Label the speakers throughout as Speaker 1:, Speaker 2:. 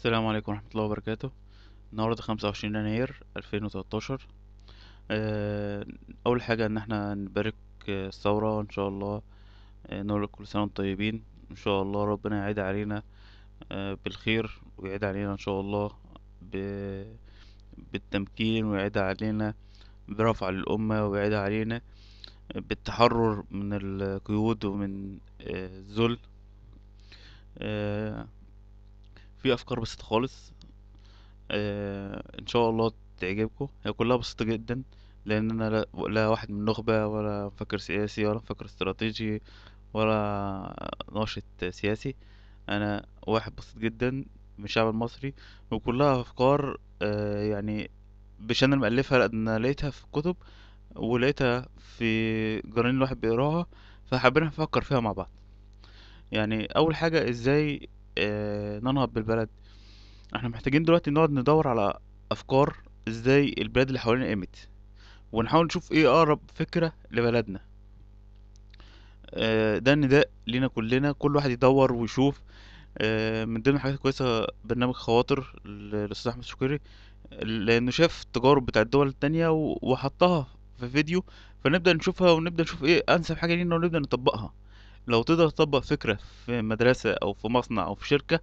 Speaker 1: السلام عليكم ورحمة الله وبركاته النهاردة خمسة وعشرين يناير ألفين وتلاتاشر آه، أول حاجة إن احنا نبارك آه، الثورة إن شاء الله آه، نقول كل سنة وانتم طيبين إن شاء الله ربنا يعيد علينا بالخير ويعيد علينا إن شاء الله ب... بالتمكين ويعيد علينا برفع الأمة ويعيد علينا بالتحرر من القيود ومن الذل في افكار بسيطه خالص آه ان شاء الله تعجبكم هي كلها بسيطه جدا لان انا لا, واحد من نخبه ولا مفكر سياسي ولا مفكر استراتيجي ولا ناشط سياسي انا واحد بسيط جدا من الشعب المصري وكلها افكار آه يعني مش انا مألفها لان انا لقيتها في كتب ولقيتها في جرانين الواحد بيقراها فحابين نفكر فيها مع بعض يعني اول حاجه ازاي آه، ننهض بالبلد احنا محتاجين دلوقتي نقعد ندور على افكار ازاي البلاد اللي حوالينا قامت ونحاول نشوف ايه اقرب فكرة لبلدنا آه، ده نداء لينا كلنا كل واحد يدور ويشوف آه، من ضمن الحاجات الكويسة برنامج خواطر للأستاذ أحمد شكري لأنه شاف التجارب بتاع الدول التانية وحطها في فيديو فنبدأ نشوفها ونبدأ نشوف ايه أنسب حاجة لينا ونبدأ نطبقها لو تقدر تطبق فكرة في مدرسة أو في مصنع أو في شركة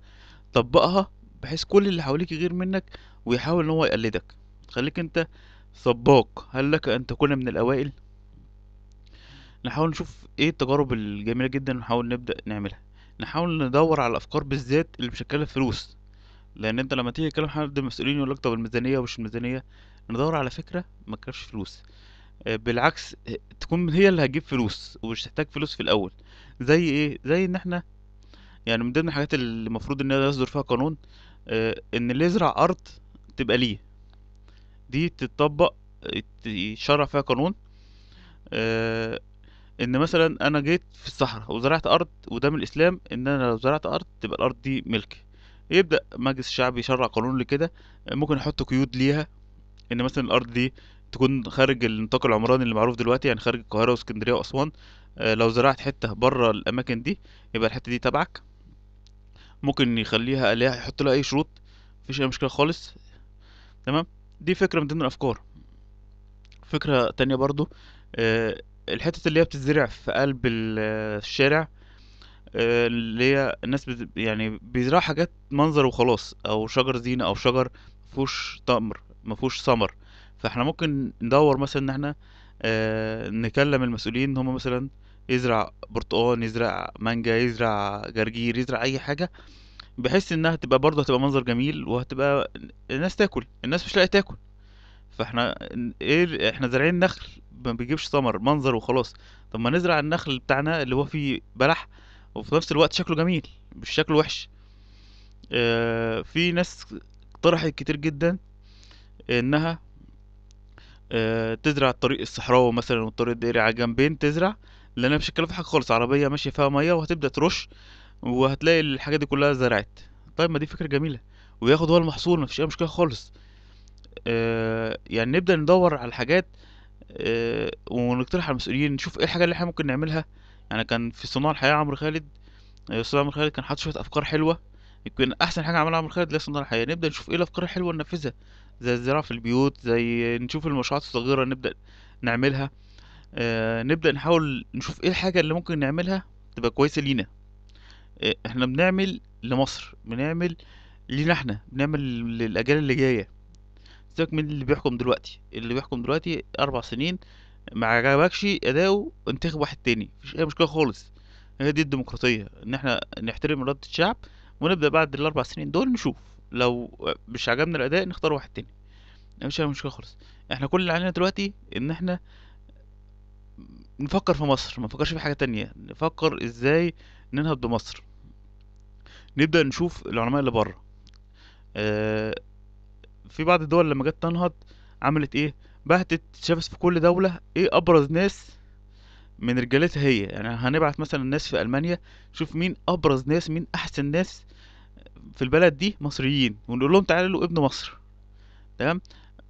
Speaker 1: طبقها بحيث كل اللي حواليك يغير منك ويحاول إن هو يقلدك خليك أنت سباق هل لك أن تكون من الأوائل؟ نحاول نشوف ايه التجارب الجميلة جدا ونحاول نبدأ نعملها نحاول ندور على الأفكار بالذات اللي مش فلوس لأن أنت لما تيجي تكلم حد المسؤولين يقول لك طب الميزانية ومش الميزانية ندور على فكرة ما تكلفش فلوس آه، بالعكس تكون هي اللي هتجيب فلوس ومش تحتاج فلوس في الأول زي ايه زي ان احنا يعني من ضمن الحاجات اللي المفروض ان يصدر فيها قانون آه ان اللي يزرع ارض تبقى ليه دي تتطبق يشرع فيها قانون آه ان مثلا انا جيت في الصحراء وزرعت ارض وده من الاسلام ان انا لو زرعت ارض تبقى الارض دي ملكي يبدا مجلس الشعب يشرع قانون لكده ممكن يحط قيود ليها ان مثلا الارض دي تكون خارج النطاق العمراني اللي معروف دلوقتي يعني خارج القاهره واسكندريه واسوان آه، لو زرعت حته بره الاماكن دي يبقى الحته دي تبعك ممكن يخليها اللي يحط لها اي شروط مفيش اي مشكله خالص تمام دي فكره من ضمن الافكار فكره تانية برضو الحتة الحتت اللي هي بتتزرع في قلب الشارع آه، اللي هي الناس بت... يعني بيزرعوا حاجات منظر وخلاص او شجر زينه او شجر مفهوش تمر مفهوش ثمر فاحنا ممكن ندور مثلا ان احنا أه نكلم المسؤولين ان هم مثلا يزرع برتقال يزرع مانجا يزرع جرجير يزرع اي حاجه بحيث انها تبقى برضه هتبقى منظر جميل وهتبقى الناس تاكل الناس مش لاقيه تاكل فاحنا ايه احنا زارعين نخل ما بيجيبش ثمر منظر وخلاص طب ما نزرع النخل بتاعنا اللي هو فيه بلح وفي نفس الوقت شكله جميل مش شكله وحش اه في ناس طرحت كتير جدا انها اه تزرع الطريق الصحراوي مثلا والطريق الدائري على جنبين تزرع لان بشكل حاجه خالص عربيه ماشيه فيها ميه وهتبدا ترش وهتلاقي الحاجات دي كلها زرعت طيب ما دي فكره جميله وياخد هو المحصول مفيش اي مشكله خالص آه، يعني نبدا ندور على الحاجات آه، ونقترح على المسؤولين نشوف ايه الحاجه اللي احنا ممكن نعملها يعني كان في صناع الحياه عمرو خالد الاستاذ آه، عمرو خالد كان حاطط شويه افكار حلوه يمكن احسن حاجه عملها عمرو خالد اللي الحياه نبدا نشوف ايه الافكار الحلوه ننفذها زي الزراعه في البيوت زي نشوف المشروعات الصغيره نبدا نعملها آه، نبدأ نحاول نشوف ايه الحاجة اللي ممكن نعملها تبقى كويسة لينا آه، احنا بنعمل لمصر بنعمل لينا احنا بنعمل للأجيال اللي جاية سيبك من اللي بيحكم دلوقتي اللي بيحكم دلوقتي أربع سنين ما عجبكش أداؤه انتخب واحد تاني مفيش أي مشكلة خالص هي دي الديمقراطية إن احنا نحترم رد الشعب ونبدأ بعد الأربع سنين دول نشوف لو مش عجبنا الأداء نختار واحد تاني مفيش أي مشكلة خالص احنا كل اللي علينا دلوقتي إن احنا نفكر في مصر ما نفكرش في حاجة تانية نفكر ازاي ننهض بمصر نبدأ نشوف العلماء اللي بره آه في بعض الدول لما جت تنهض عملت ايه بعتت شافت في كل دولة ايه ابرز ناس من رجالتها هي يعني هنبعت مثلا ناس في المانيا شوف مين ابرز ناس مين احسن ناس في البلد دي مصريين ونقول لهم تعالوا ابن مصر تمام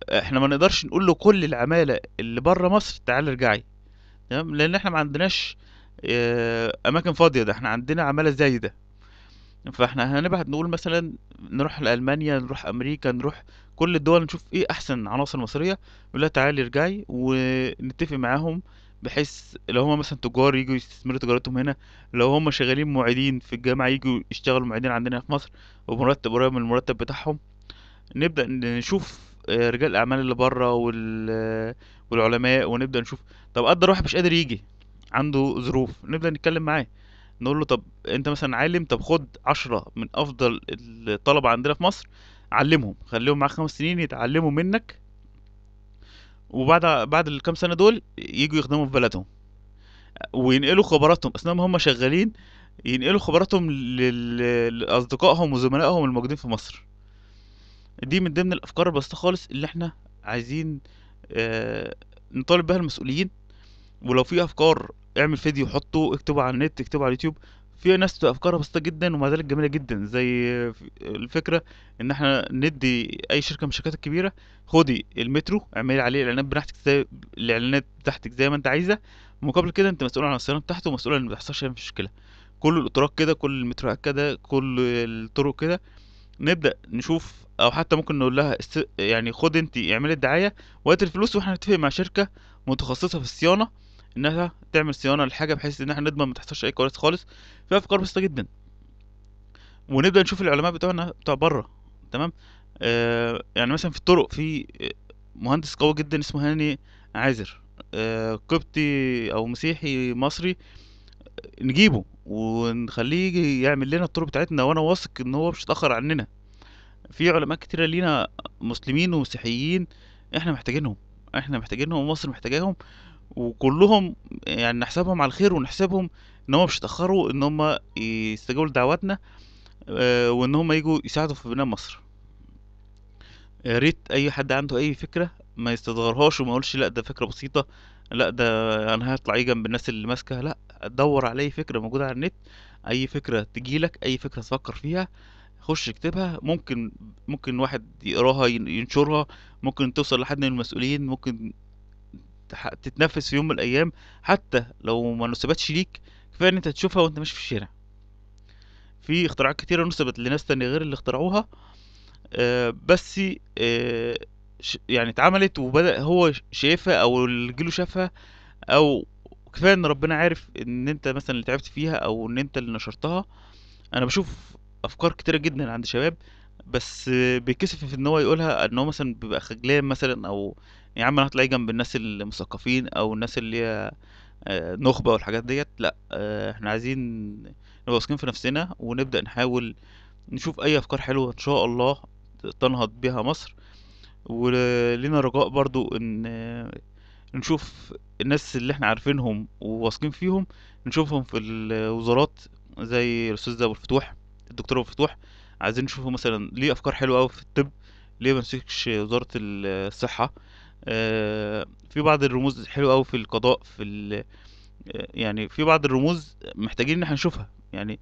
Speaker 1: احنا ما نقدرش نقول له كل العماله اللي بره مصر تعالى ارجعي تمام لان احنا ما عندناش آه، اماكن فاضيه ده احنا عندنا عماله زايده فاحنا هنبعت نقول مثلا نروح لالمانيا نروح امريكا نروح كل الدول نشوف ايه احسن عناصر مصريه يقول لها تعالي ارجعي ونتفق معاهم بحيث لو هما مثلا تجار يجوا يستثمروا تجارتهم هنا لو هما شغالين معيدين في الجامعه يجوا يشتغلوا معيدين عندنا في مصر ومرتب قريب من المرتب بتاعهم نبدا نشوف آه، رجال الاعمال اللي بره وال والعلماء ونبدا نشوف طب قدر واحد مش قادر يجي عنده ظروف نبدا نتكلم معاه نقول له طب انت مثلا عالم طب خد عشرة من افضل الطلبه عندنا في مصر علمهم خليهم معاك خمس سنين يتعلموا منك وبعد بعد الكام سنه دول يجوا يخدموا في بلدهم وينقلوا خبراتهم اثناء ما هم شغالين ينقلوا خبراتهم لاصدقائهم وزملائهم الموجودين في مصر دي من ضمن الافكار البسيطه خالص اللي احنا عايزين آه نطالب بها المسؤولين ولو في افكار اعمل فيديو حطه اكتبه على النت اكتبه على اليوتيوب في ناس بتبقى افكارها بسيطه جدا ومع ذلك جميله جدا زي الفكره ان احنا ندي اي شركه من الشركات الكبيره خدي المترو اعملي عليه الاعلانات بتاعتك زي الاعلانات بتاعتك زي ما انت عايزه مقابل كده انت مسؤول عن الصيانه بتاعته ومسؤول ان ما يحصلش اي مشكله كل القطارات كده كل المتروات كده كل الطرق كده نبدا نشوف او حتى ممكن نقول لها است... يعني خد انت اعملي الدعايه وقت الفلوس واحنا نتفق مع شركه متخصصه في الصيانه انها تعمل صيانه للحاجه بحيث ان احنا نضمن ما تحصلش اي كوارث خالص في افكار بسيطه جدا ونبدا نشوف العلماء بتوعنا بتوع بره تمام آه يعني مثلا في الطرق في آه، مهندس قوي جدا اسمه هاني عازر آه قبطي او مسيحي مصري آه نجيبه ونخليه يجي يعمل لنا الطرق بتاعتنا وانا واثق ان هو مش هيتاخر عننا في علماء كتيرة لينا مسلمين ومسيحيين احنا محتاجينهم احنا محتاجينهم ومصر محتاجاهم وكلهم يعني نحسبهم على الخير ونحسبهم ان هم مش هيتاخروا ان هم يستجيبوا لدعواتنا آه، وان هم يجوا يساعدوا في بناء مصر يا ريت اي حد عنده اي فكره ما يستصغرهاش وما يقولش لا ده فكره بسيطه لا ده انا هطلع ايه جنب الناس اللي ماسكه لا دور على اي فكره موجوده على النت اي فكره تجيلك اي فكره تفكر فيها خش اكتبها ممكن ممكن واحد يقراها ينشرها ممكن توصل لحد من المسؤولين ممكن تتنفس في يوم من الايام حتى لو ما نسبتش ليك كفايه ان انت تشوفها وانت ماشي في الشارع في اختراعات كتيره نسبت لناس تانية غير اللي اخترعوها آه بس آه يعني اتعملت وبدا هو شايفها او اللي جيله شافها او كفايه ان ربنا عارف ان انت مثلا اللي تعبت فيها او ان انت اللي نشرتها انا بشوف افكار كتيره جدا عند شباب بس بيكسف في ان هو يقولها ان هو مثلا بيبقى خجلان مثلا او يا عم انا هتلاقي جنب الناس المثقفين او الناس اللي هي آه، نخبه والحاجات ديت لا آه، احنا عايزين نبقى واثقين في نفسنا ونبدا نحاول نشوف اي افكار حلوه ان شاء الله تنهض بيها مصر ولينا رجاء برضو ان نشوف الناس اللي احنا عارفينهم وواثقين فيهم نشوفهم في الوزارات زي الاستاذ ابو الفتوح الدكتور ابو الفتوح عايزين نشوفه مثلا ليه افكار حلوه قوي في الطب ليه ما مسكش وزاره الصحه آه، في بعض الرموز حلوه قوي في القضاء في آه، يعني في بعض الرموز محتاجين ان احنا نشوفها يعني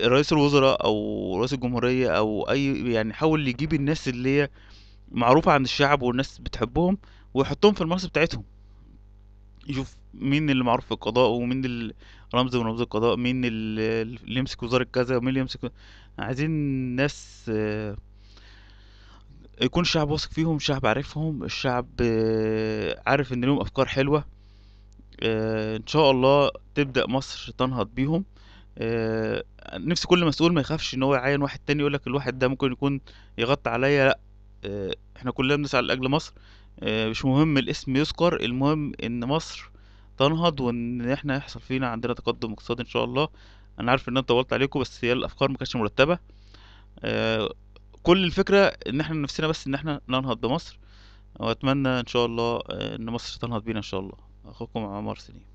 Speaker 1: رئيس الوزراء او رئيس الجمهوريه او اي يعني حاول يجيب الناس اللي هي معروفة عند الشعب والناس بتحبهم ويحطهم في المناصب بتاعتهم يشوف مين اللي معروف في القضاء ومين اللي رمز من رموز القضاء مين اللي يمسك وزارة كذا ومين اللي يمسك عايزين ناس آه، يكون الشعب واثق فيهم الشعب عارفهم الشعب آه، عارف ان لهم افكار حلوة آه، ان شاء الله تبدأ مصر تنهض بيهم نفسي كل مسؤول ما يخافش ان هو يعين واحد تاني يقولك الواحد ده ممكن يكون يغطي عليا لا آه، احنا كلنا بنسعى لاجل مصر آه، مش مهم الاسم يذكر المهم ان مصر تنهض وان احنا يحصل فينا عندنا تقدم اقتصادي ان شاء الله انا عارف ان انا طولت عليكم بس هي الافكار ما كانتش مرتبه آه، كل الفكره ان احنا نفسنا بس ان احنا ننهض بمصر واتمنى ان شاء الله ان مصر تنهض بينا ان شاء الله اخوكم عمار سليم